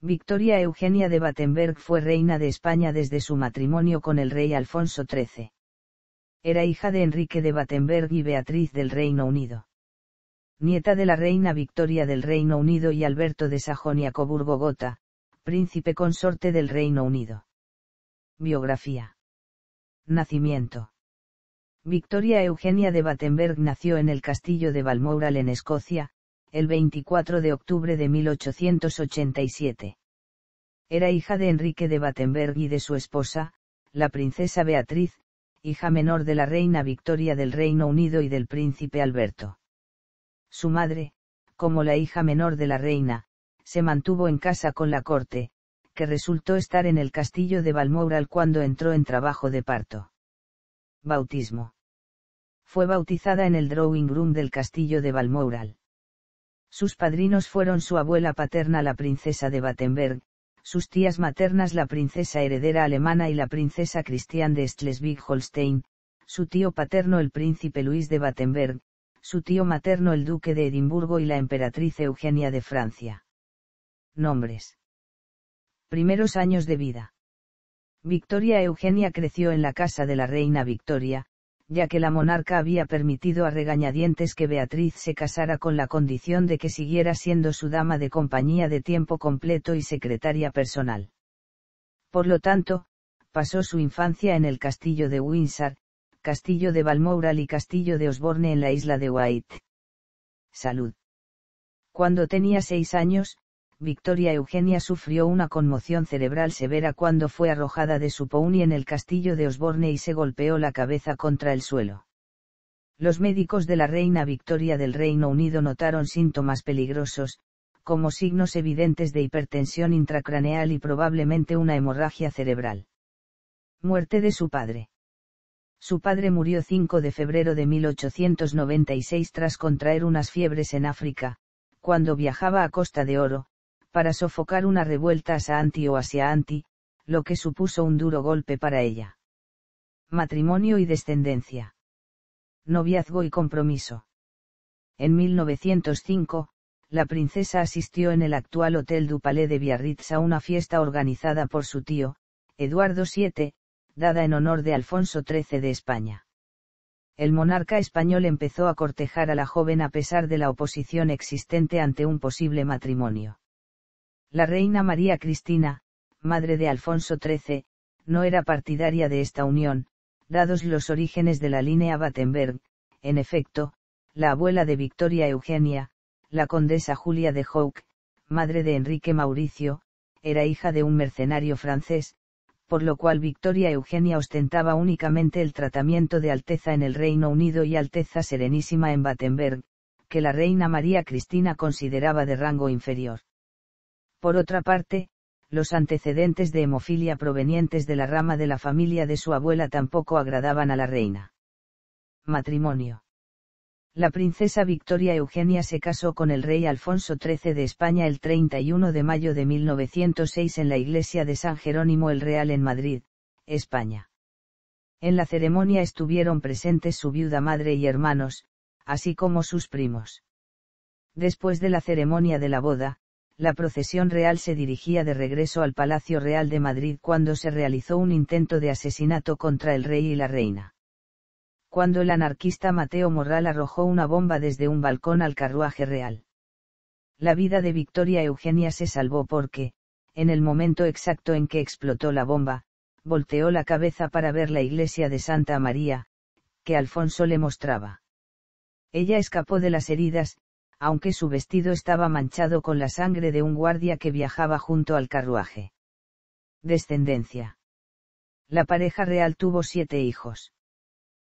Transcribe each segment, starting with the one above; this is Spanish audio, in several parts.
Victoria Eugenia de Battenberg fue reina de España desde su matrimonio con el rey Alfonso XIII. Era hija de Enrique de Battenberg y Beatriz del Reino Unido. Nieta de la reina Victoria del Reino Unido y Alberto de Sajonia-Coburgo-Gotha, príncipe consorte del Reino Unido. Biografía. Nacimiento. Victoria Eugenia de Battenberg nació en el castillo de Balmoral en Escocia, el 24 de octubre de 1887. Era hija de Enrique de Battenberg y de su esposa, la princesa Beatriz, hija menor de la reina Victoria del Reino Unido y del príncipe Alberto. Su madre, como la hija menor de la reina, se mantuvo en casa con la corte, que resultó estar en el castillo de Balmoral cuando entró en trabajo de parto. Bautismo. Fue bautizada en el drawing room del castillo de Balmoral. Sus padrinos fueron su abuela paterna la princesa de Battenberg, sus tías maternas la princesa heredera alemana y la princesa Christian de Schleswig-Holstein, su tío paterno el príncipe Luis de Battenberg, su tío materno el duque de Edimburgo y la emperatriz Eugenia de Francia. Nombres. Primeros años de vida. Victoria Eugenia creció en la casa de la reina Victoria, ya que la monarca había permitido a regañadientes que Beatriz se casara con la condición de que siguiera siendo su dama de compañía de tiempo completo y secretaria personal. Por lo tanto, pasó su infancia en el castillo de Windsor, castillo de Balmoral y castillo de Osborne en la isla de White. Salud. Cuando tenía seis años, Victoria Eugenia sufrió una conmoción cerebral severa cuando fue arrojada de su pony en el castillo de Osborne y se golpeó la cabeza contra el suelo. Los médicos de la reina Victoria del Reino Unido notaron síntomas peligrosos, como signos evidentes de hipertensión intracraneal y probablemente una hemorragia cerebral. Muerte de su padre. Su padre murió 5 de febrero de 1896 tras contraer unas fiebres en África, cuando viajaba a Costa de Oro, para sofocar una revuelta a o hacia Anti, lo que supuso un duro golpe para ella. Matrimonio y descendencia. Noviazgo y compromiso. En 1905, la princesa asistió en el actual Hotel du Palais de Biarritz a una fiesta organizada por su tío, Eduardo VII, dada en honor de Alfonso XIII de España. El monarca español empezó a cortejar a la joven a pesar de la oposición existente ante un posible matrimonio. La reina María Cristina, madre de Alfonso XIII, no era partidaria de esta unión, dados los orígenes de la línea Battenberg, en efecto, la abuela de Victoria Eugenia, la condesa Julia de Houck, madre de Enrique Mauricio, era hija de un mercenario francés, por lo cual Victoria Eugenia ostentaba únicamente el tratamiento de Alteza en el Reino Unido y Alteza Serenísima en Battenberg, que la reina María Cristina consideraba de rango inferior. Por otra parte, los antecedentes de hemofilia provenientes de la rama de la familia de su abuela tampoco agradaban a la reina. Matrimonio. La princesa Victoria Eugenia se casó con el rey Alfonso XIII de España el 31 de mayo de 1906 en la iglesia de San Jerónimo el Real en Madrid, España. En la ceremonia estuvieron presentes su viuda madre y hermanos, así como sus primos. Después de la ceremonia de la boda, la procesión real se dirigía de regreso al Palacio Real de Madrid cuando se realizó un intento de asesinato contra el rey y la reina. Cuando el anarquista Mateo Morral arrojó una bomba desde un balcón al carruaje real. La vida de Victoria Eugenia se salvó porque, en el momento exacto en que explotó la bomba, volteó la cabeza para ver la iglesia de Santa María, que Alfonso le mostraba. Ella escapó de las heridas, aunque su vestido estaba manchado con la sangre de un guardia que viajaba junto al carruaje. Descendencia. La pareja real tuvo siete hijos.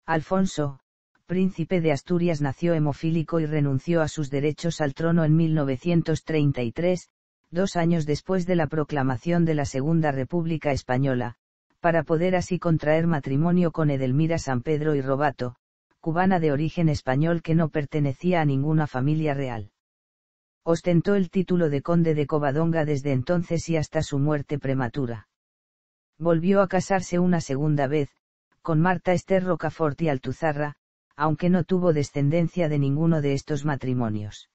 Alfonso, príncipe de Asturias, nació hemofílico y renunció a sus derechos al trono en 1933, dos años después de la proclamación de la Segunda República Española, para poder así contraer matrimonio con Edelmira San Pedro y Robato, cubana de origen español que no pertenecía a ninguna familia real. Ostentó el título de conde de Covadonga desde entonces y hasta su muerte prematura. Volvió a casarse una segunda vez, con Marta Esther Rocafort y Altuzarra, aunque no tuvo descendencia de ninguno de estos matrimonios.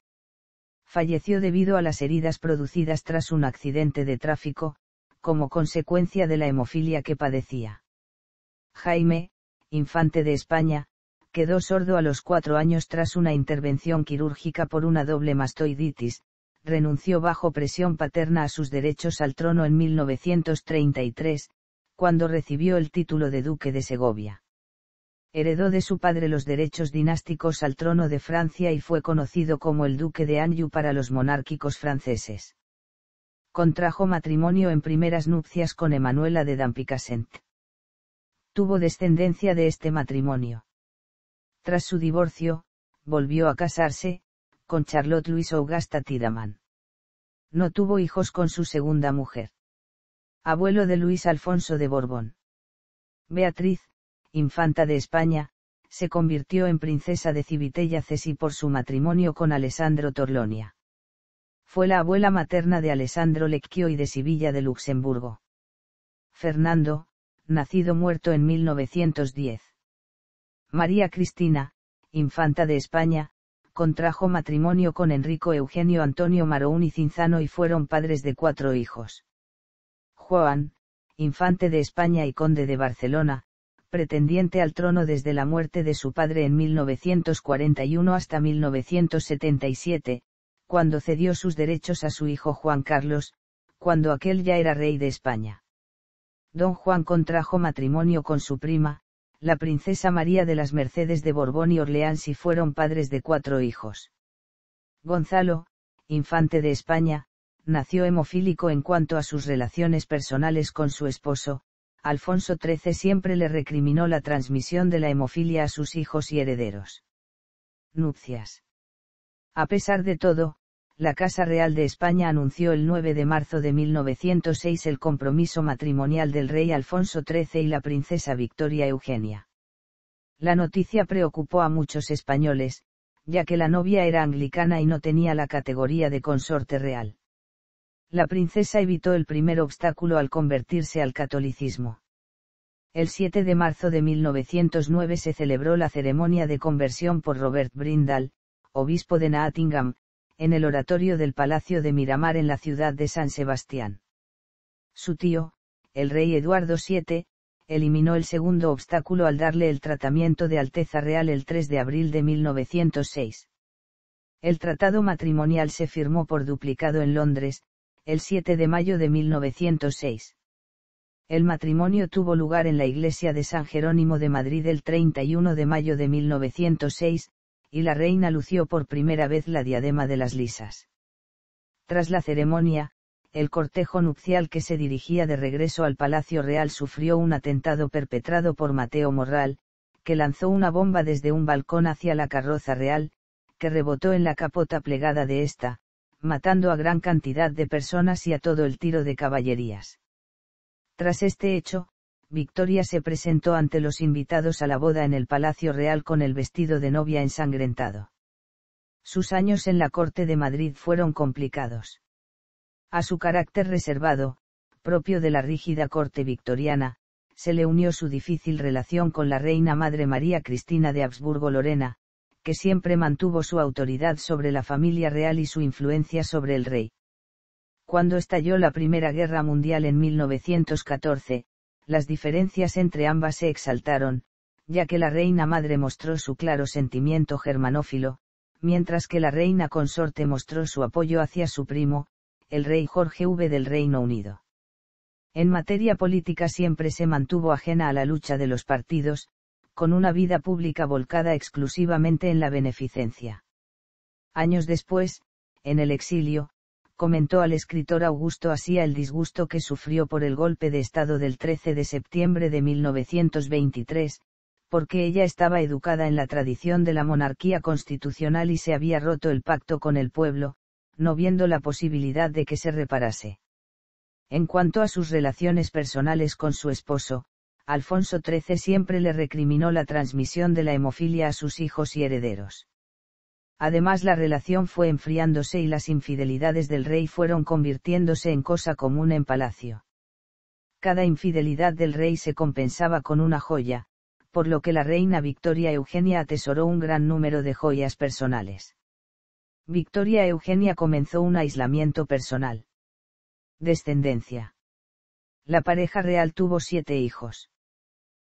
Falleció debido a las heridas producidas tras un accidente de tráfico, como consecuencia de la hemofilia que padecía. Jaime, infante de España, quedó sordo a los cuatro años tras una intervención quirúrgica por una doble mastoiditis, renunció bajo presión paterna a sus derechos al trono en 1933, cuando recibió el título de duque de Segovia. Heredó de su padre los derechos dinásticos al trono de Francia y fue conocido como el duque de Anjou para los monárquicos franceses. Contrajo matrimonio en primeras nupcias con Emanuela de Dampicassent. Tuvo descendencia de este matrimonio. Tras su divorcio, volvió a casarse, con Charlotte Louise Augusta Tidaman. No tuvo hijos con su segunda mujer. Abuelo de Luis Alfonso de Borbón. Beatriz, infanta de España, se convirtió en princesa de Civitella Cesi por su matrimonio con Alessandro Torlonia. Fue la abuela materna de Alessandro Lecchio y de Sibilla de Luxemburgo. Fernando, nacido muerto en 1910. María Cristina, infanta de España, contrajo matrimonio con Enrico Eugenio Antonio Marón y Cinzano y fueron padres de cuatro hijos. Juan, infante de España y conde de Barcelona, pretendiente al trono desde la muerte de su padre en 1941 hasta 1977, cuando cedió sus derechos a su hijo Juan Carlos, cuando aquel ya era rey de España. Don Juan contrajo matrimonio con su prima, la princesa María de las Mercedes de Borbón y Orleans y fueron padres de cuatro hijos. Gonzalo, infante de España, nació hemofílico en cuanto a sus relaciones personales con su esposo, Alfonso XIII siempre le recriminó la transmisión de la hemofilia a sus hijos y herederos. Nupcias. A pesar de todo, la Casa Real de España anunció el 9 de marzo de 1906 el compromiso matrimonial del rey Alfonso XIII y la princesa Victoria Eugenia. La noticia preocupó a muchos españoles, ya que la novia era anglicana y no tenía la categoría de consorte real. La princesa evitó el primer obstáculo al convertirse al catolicismo. El 7 de marzo de 1909 se celebró la ceremonia de conversión por Robert Brindal, obispo de Nottingham, en el oratorio del Palacio de Miramar en la ciudad de San Sebastián. Su tío, el rey Eduardo VII, eliminó el segundo obstáculo al darle el tratamiento de Alteza Real el 3 de abril de 1906. El tratado matrimonial se firmó por duplicado en Londres, el 7 de mayo de 1906. El matrimonio tuvo lugar en la iglesia de San Jerónimo de Madrid el 31 de mayo de 1906, y la reina lució por primera vez la diadema de las lisas. Tras la ceremonia, el cortejo nupcial que se dirigía de regreso al Palacio Real sufrió un atentado perpetrado por Mateo Morral, que lanzó una bomba desde un balcón hacia la carroza real, que rebotó en la capota plegada de ésta, matando a gran cantidad de personas y a todo el tiro de caballerías. Tras este hecho, Victoria se presentó ante los invitados a la boda en el Palacio Real con el vestido de novia ensangrentado. Sus años en la corte de Madrid fueron complicados. A su carácter reservado, propio de la rígida corte victoriana, se le unió su difícil relación con la reina madre María Cristina de Habsburgo-Lorena, que siempre mantuvo su autoridad sobre la familia real y su influencia sobre el rey. Cuando estalló la Primera Guerra Mundial en 1914, las diferencias entre ambas se exaltaron, ya que la reina madre mostró su claro sentimiento germanófilo, mientras que la reina consorte mostró su apoyo hacia su primo, el rey Jorge V del Reino Unido. En materia política siempre se mantuvo ajena a la lucha de los partidos, con una vida pública volcada exclusivamente en la beneficencia. Años después, en el exilio, comentó al escritor Augusto Asía el disgusto que sufrió por el golpe de Estado del 13 de septiembre de 1923, porque ella estaba educada en la tradición de la monarquía constitucional y se había roto el pacto con el pueblo, no viendo la posibilidad de que se reparase. En cuanto a sus relaciones personales con su esposo, Alfonso XIII siempre le recriminó la transmisión de la hemofilia a sus hijos y herederos. Además la relación fue enfriándose y las infidelidades del rey fueron convirtiéndose en cosa común en palacio. Cada infidelidad del rey se compensaba con una joya, por lo que la reina Victoria Eugenia atesoró un gran número de joyas personales. Victoria Eugenia comenzó un aislamiento personal. Descendencia. La pareja real tuvo siete hijos.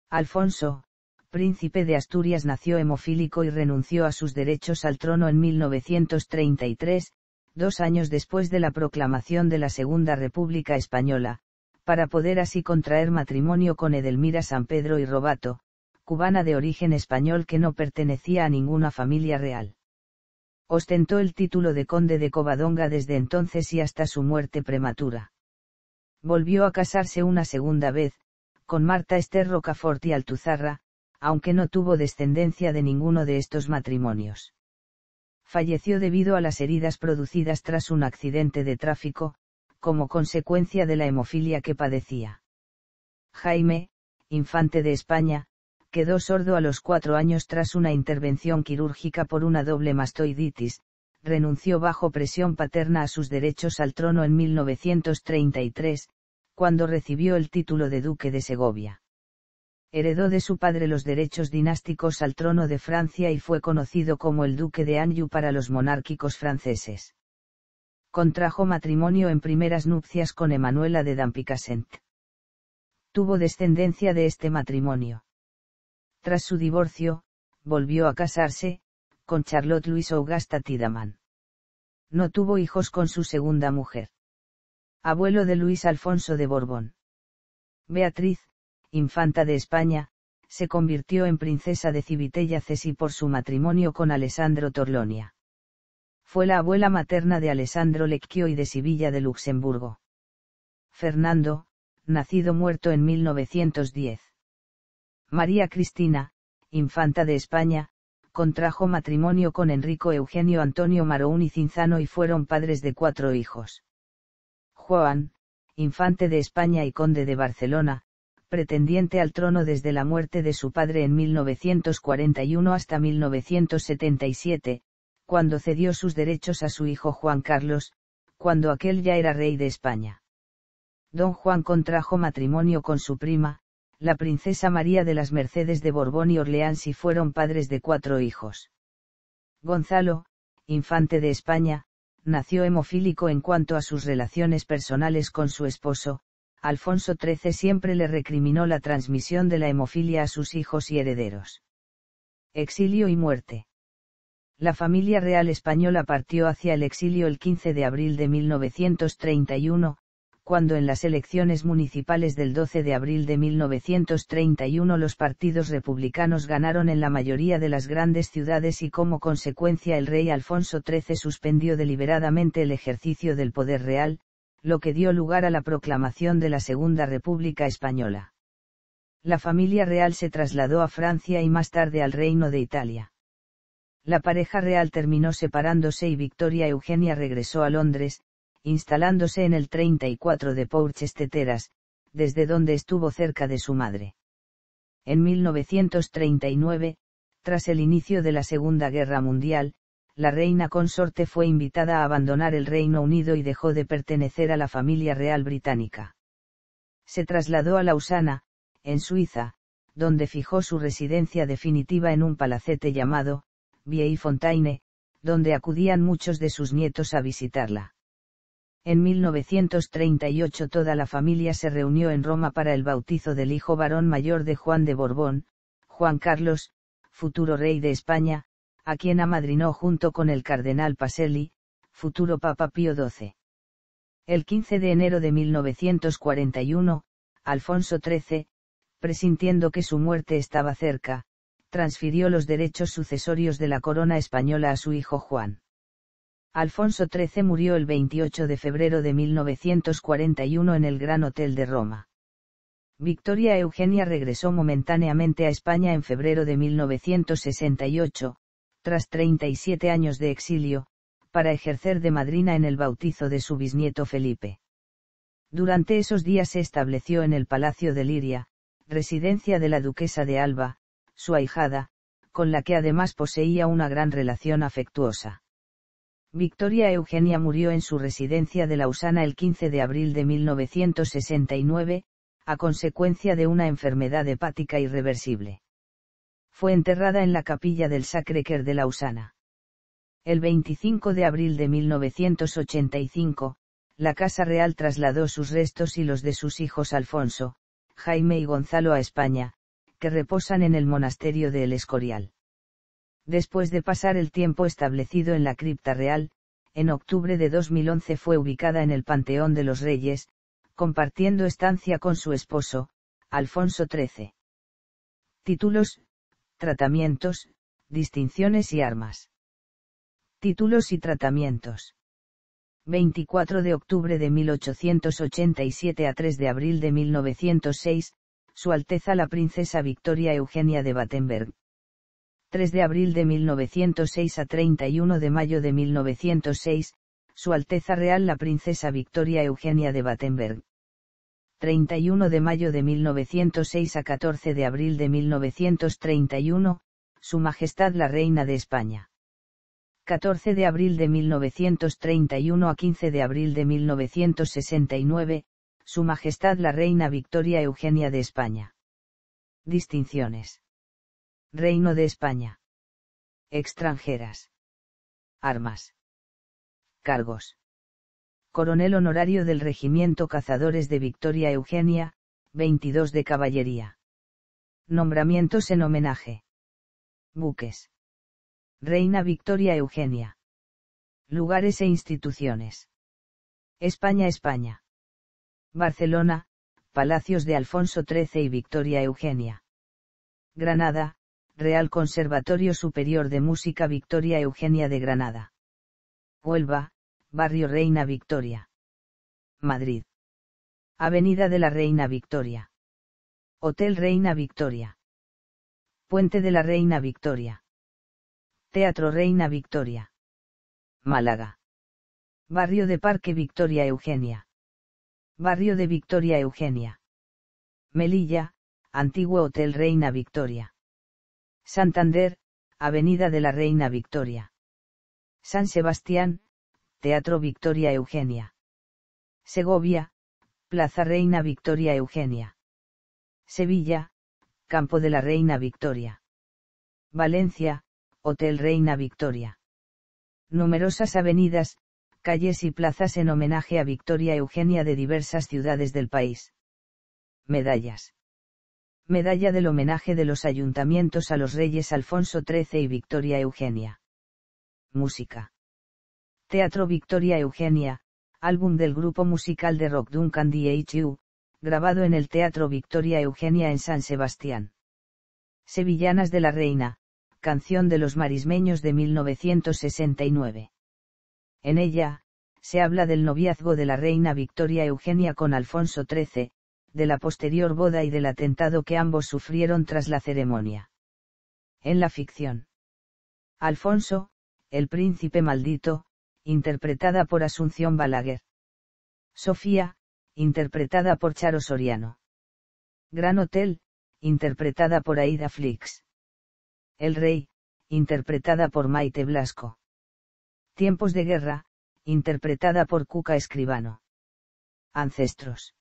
Alfonso, príncipe de Asturias nació hemofílico y renunció a sus derechos al trono en 1933, dos años después de la proclamación de la Segunda República Española, para poder así contraer matrimonio con Edelmira San Pedro y Robato, cubana de origen español que no pertenecía a ninguna familia real. Ostentó el título de conde de Covadonga desde entonces y hasta su muerte prematura. Volvió a casarse una segunda vez, con Marta Esther Rocafort y Altuzarra, aunque no tuvo descendencia de ninguno de estos matrimonios. Falleció debido a las heridas producidas tras un accidente de tráfico, como consecuencia de la hemofilia que padecía. Jaime, infante de España, quedó sordo a los cuatro años tras una intervención quirúrgica por una doble mastoiditis, renunció bajo presión paterna a sus derechos al trono en 1933, cuando recibió el título de duque de Segovia heredó de su padre los derechos dinásticos al trono de Francia y fue conocido como el Duque de Anjou para los monárquicos franceses. Contrajo matrimonio en primeras nupcias con Emanuela de Dampicassent. Tuvo descendencia de este matrimonio. Tras su divorcio, volvió a casarse, con Charlotte Louise Augusta Tidaman. No tuvo hijos con su segunda mujer. Abuelo de Luis Alfonso de Borbón. Beatriz, infanta de España, se convirtió en princesa de Civitella Cesi por su matrimonio con Alessandro Torlonia. Fue la abuela materna de Alessandro Lecchio y de Sibilla de Luxemburgo. Fernando, nacido muerto en 1910. María Cristina, infanta de España, contrajo matrimonio con Enrico Eugenio Antonio Marón y Cinzano y fueron padres de cuatro hijos. Juan, infante de España y conde de Barcelona, pretendiente al trono desde la muerte de su padre en 1941 hasta 1977, cuando cedió sus derechos a su hijo Juan Carlos, cuando aquel ya era rey de España. Don Juan contrajo matrimonio con su prima, la princesa María de las Mercedes de Borbón y Orleans y fueron padres de cuatro hijos. Gonzalo, infante de España, nació hemofílico en cuanto a sus relaciones personales con su esposo, Alfonso XIII siempre le recriminó la transmisión de la hemofilia a sus hijos y herederos. Exilio y muerte. La familia real española partió hacia el exilio el 15 de abril de 1931, cuando en las elecciones municipales del 12 de abril de 1931 los partidos republicanos ganaron en la mayoría de las grandes ciudades y como consecuencia el rey Alfonso XIII suspendió deliberadamente el ejercicio del poder real, lo que dio lugar a la proclamación de la Segunda República Española. La familia real se trasladó a Francia y más tarde al Reino de Italia. La pareja real terminó separándose y Victoria Eugenia regresó a Londres, instalándose en el 34 de Porchesteteras, desde donde estuvo cerca de su madre. En 1939, tras el inicio de la Segunda Guerra Mundial, la reina consorte fue invitada a abandonar el Reino Unido y dejó de pertenecer a la familia real británica. Se trasladó a Lausana, en Suiza, donde fijó su residencia definitiva en un palacete llamado, Vieille-Fontaine, donde acudían muchos de sus nietos a visitarla. En 1938 toda la familia se reunió en Roma para el bautizo del hijo varón mayor de Juan de Borbón, Juan Carlos, futuro rey de España, a quien amadrinó junto con el cardenal Paselli, futuro Papa Pío XII. El 15 de enero de 1941, Alfonso XIII, presintiendo que su muerte estaba cerca, transfirió los derechos sucesorios de la corona española a su hijo Juan. Alfonso XIII murió el 28 de febrero de 1941 en el Gran Hotel de Roma. Victoria Eugenia regresó momentáneamente a España en febrero de 1968, tras 37 años de exilio, para ejercer de madrina en el bautizo de su bisnieto Felipe. Durante esos días se estableció en el Palacio de Liria, residencia de la duquesa de Alba, su ahijada, con la que además poseía una gran relación afectuosa. Victoria Eugenia murió en su residencia de Lausana el 15 de abril de 1969, a consecuencia de una enfermedad hepática irreversible fue enterrada en la capilla del Sacré-Cœur de Lausana. El 25 de abril de 1985, la Casa Real trasladó sus restos y los de sus hijos Alfonso, Jaime y Gonzalo a España, que reposan en el monasterio de El Escorial. Después de pasar el tiempo establecido en la cripta real, en octubre de 2011 fue ubicada en el Panteón de los Reyes, compartiendo estancia con su esposo, Alfonso XIII. Títulos, tratamientos, distinciones y armas. Títulos y tratamientos. 24 de octubre de 1887 a 3 de abril de 1906, Su Alteza la Princesa Victoria Eugenia de Battenberg. 3 de abril de 1906 a 31 de mayo de 1906, Su Alteza Real la Princesa Victoria Eugenia de Battenberg. 31 de mayo de 1906 a 14 de abril de 1931, Su Majestad la Reina de España. 14 de abril de 1931 a 15 de abril de 1969, Su Majestad la Reina Victoria Eugenia de España. Distinciones. Reino de España. Extranjeras. Armas. Cargos coronel honorario del Regimiento Cazadores de Victoria Eugenia, 22 de Caballería. Nombramientos en homenaje. Buques. Reina Victoria Eugenia. Lugares e instituciones. España, España. Barcelona, Palacios de Alfonso XIII y Victoria Eugenia. Granada, Real Conservatorio Superior de Música Victoria Eugenia de Granada. Huelva, Barrio Reina Victoria. Madrid. Avenida de la Reina Victoria. Hotel Reina Victoria. Puente de la Reina Victoria. Teatro Reina Victoria. Málaga. Barrio de Parque Victoria Eugenia. Barrio de Victoria Eugenia. Melilla, antiguo Hotel Reina Victoria. Santander, Avenida de la Reina Victoria. San Sebastián, Teatro Victoria Eugenia. Segovia, Plaza Reina Victoria Eugenia. Sevilla, Campo de la Reina Victoria. Valencia, Hotel Reina Victoria. Numerosas avenidas, calles y plazas en homenaje a Victoria Eugenia de diversas ciudades del país. Medallas. Medalla del homenaje de los ayuntamientos a los reyes Alfonso XIII y Victoria Eugenia. Música. Teatro Victoria Eugenia, álbum del grupo musical de rock Duncan D.H.U., grabado en el Teatro Victoria Eugenia en San Sebastián. Sevillanas de la Reina, canción de los marismeños de 1969. En ella, se habla del noviazgo de la reina Victoria Eugenia con Alfonso XIII, de la posterior boda y del atentado que ambos sufrieron tras la ceremonia. En la ficción. Alfonso, el príncipe maldito, interpretada por Asunción Balaguer. Sofía, interpretada por Charo Soriano. Gran Hotel, interpretada por Aida Flix. El Rey, interpretada por Maite Blasco. Tiempos de Guerra, interpretada por Cuca Escribano. Ancestros.